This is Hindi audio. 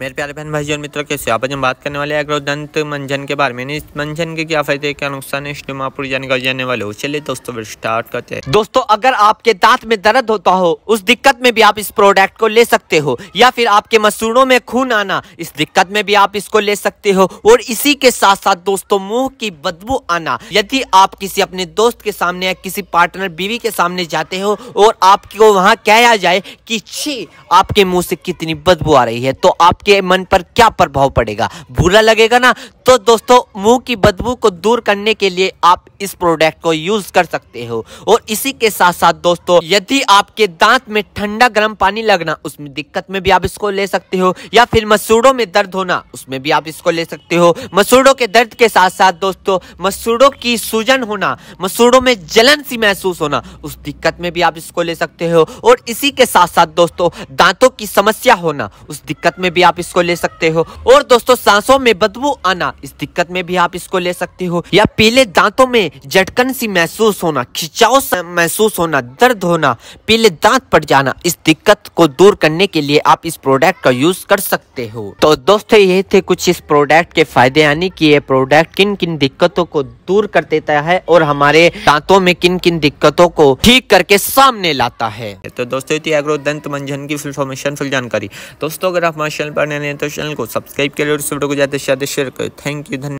मेरे प्यारे बहन भाई और मित्रों कैसे आप आज हम बात करने वाले हैं अग्रोदंत मंजन के बारे में इस मंजन के क्या फायदे क्या नुकसान है इसमें आप पूरी जानकारी जाने वाले हो चलिए दोस्तों फिर स्टार्ट करते हैं दोस्तों अगर आपके दांत में दर्द होता हो उस दिक्कत में भी आप इस प्रोडक्ट को ले सकते हो या फिर आपके मसूड़ों में खून आना इस दिक्कत में भी आप इसको ले सकते हो और इसी के साथ साथ दोस्तों मुंह की बदबू आना यदि आप किसी अपने दोस्त के सामने या किसी पार्टनर बीवी के सामने जाते हो और आपको वहाँ कहया जाए की छी आपके मुंह से कितनी बदबू आ रही है तो आपके आपके मन पर क्या प्रभाव पड़ेगा बुरा लगेगा ना तो दोस्तों मुंह की बदबू को दूर करने के लिए आप इस प्रोडक्ट को यूज कर सकते हो और इसी के साथ साथ दोस्तों यदि आपके दांत में ठंडा गर्म पानी लगना उसमें दिक्कत में भी आप इसको ले सकते हो या फिर मसूड़ों में दर्द होना उसमें भी आप इसको ले सकते हो मसूड़ों के दर्द के साथ साथ दोस्तों मसूड़ों की सूजन होना मसूड़ों में जलन सी महसूस होना उस दिक्कत में भी आप इसको ले सकते हो और इसी के साथ साथ दोस्तों दांतों की समस्या होना उस दिक्कत में भी आप आप इसको ले सकते हो और दोस्तों सांसों में बदबू आना इस दिक्कत में भी आप इसको ले सकते हो या पीले दांतों में झटकन सी महसूस होना खिंचाव महसूस होना दर्द होना पीले दांत पड़ जाना इस दिक्कत को दूर करने के लिए आप इस प्रोडक्ट का यूज कर सकते हो तो दोस्तों ये थे कुछ इस प्रोडक्ट के फायदे यानी कि ये प्रोडक्ट किन किन दिक्कतों को दूर कर देता है और हमारे दांतों में किन किन दिक्कतों को ठीक करके सामने लाता है तो दोस्तों दंत मंजन की इन्फॉर्मेशन फुल जानकारी दोस्तों अगर आप हमारे चैनल पर नए तो चैनल को सब्सक्राइब करें और इस वीडियो को ज़्यादा से ज़्यादा शेयर करें थैंक यू धन्यवाद